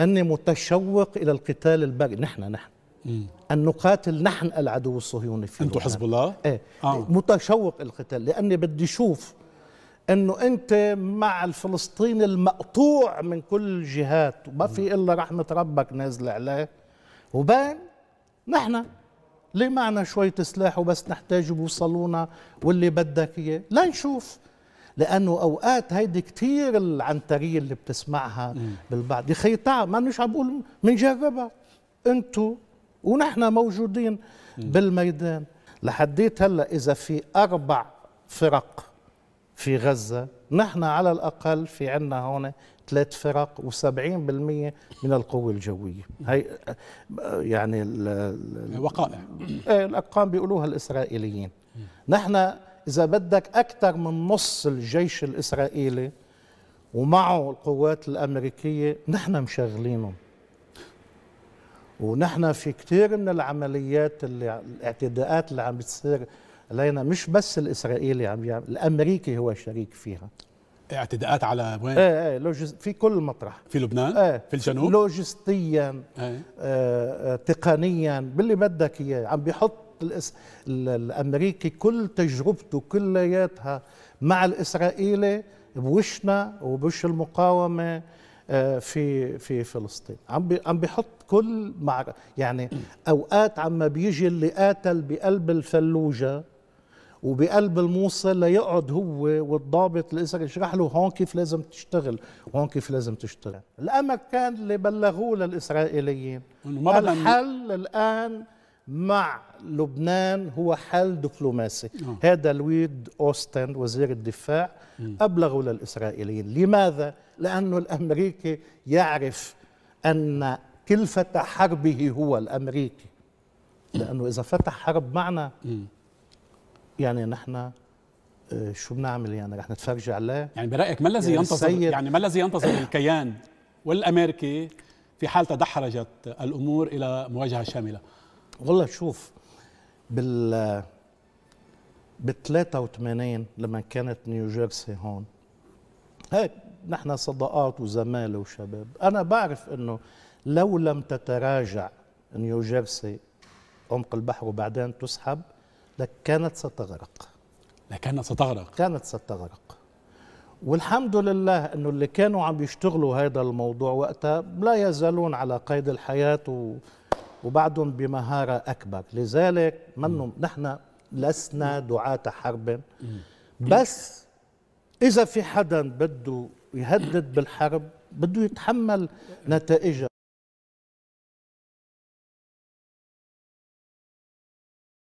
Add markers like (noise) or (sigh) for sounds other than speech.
أني متشوق إلى القتال البري نحن نحن أن نقاتل نحن العدو الصهيوني في أنتم حزب الله؟ إيه آه. متشوق القتال لأني بدي أشوف أنه أنت مع الفلسطيني المقطوع من كل الجهات وما في إلا رحمة ربك نازلة عليه وبين نحن ليه معنا شوية سلاح وبس نحتاج بوصلونا واللي بدك إياه لنشوف نشوف لانه اوقات هيدي كثير العنتريه اللي بتسمعها بالبعض يا اخي تعال ما عم بقول بنجربها انتو ونحن موجودين بالميدان لحديت هلا اذا في اربع فرق في غزه نحن على الاقل في عندنا هون ثلاث فرق و70% من القوة الجوية هي يعني ال ايه الأرقام بيقولوها الإسرائيليين نحن إذا بدك أكثر من نص الجيش الإسرائيلي ومعه القوات الأمريكية نحن مشغلينهم ونحن في كثير من العمليات اللي الاعتداءات اللي عم بتصير علينا مش بس الاسرائيلي عم يعمل الامريكي هو شريك فيها اعتداءات على وين؟ ايه ايه لوجست... في كل مطرح في لبنان؟ ايه في الجنوب؟ لوجستيا ايه. آه, آه، تقنيا باللي بدك اياه عم بيحط الإس... الامريكي كل تجربته كلياتها مع الاسرائيلي بوشنا وبوش المقاومه آه، في في فلسطين عم بي عم بيحط كل مع يعني اوقات عما بيجي اللي قاتل بقلب الفلوجه وبقلب الموصل ليقعد هو والضابط الاسرائيلي يشرح له هون كيف لازم تشتغل هون كيف لازم تشتغل الامر كان اللي بلغوه للاسرائيليين الحل الان مع لبنان هو حل دبلوماسي أوه. هذا لويد أوستن وزير الدفاع أبلغه للإسرائيليين لماذا؟ لأنه الأمريكي يعرف أن كلفة حربه هو الأمريكي لأنه إذا فتح حرب معنا يعني نحن آه، شو بنعمل يعني رح نتفرج عليه يعني برأيك ما الذي يعني ينتظر يعني ما الذي ينتظر (coughs) الكيان والأمريكي في حال تدحرجت الأمور إلى مواجهة شاملة والله شوف بال بال 83 لما كانت نيوجيرسي هون هيك نحن صداقات وزمالة وشباب أنا بعرف أنه لو لم تتراجع نيوجيرسي عمق البحر وبعدين تسحب لكانت ستغرق لكانت ستغرق كانت ستغرق والحمد لله انه اللي كانوا عم يشتغلوا هذا الموضوع وقتها لا يزالون على قيد الحياه و... وبعدهم بمهارة أكبر لذلك منهم نحن لسنا دعاة حرب بس إذا في حدا بده يهدد بالحرب بده يتحمل نتائجها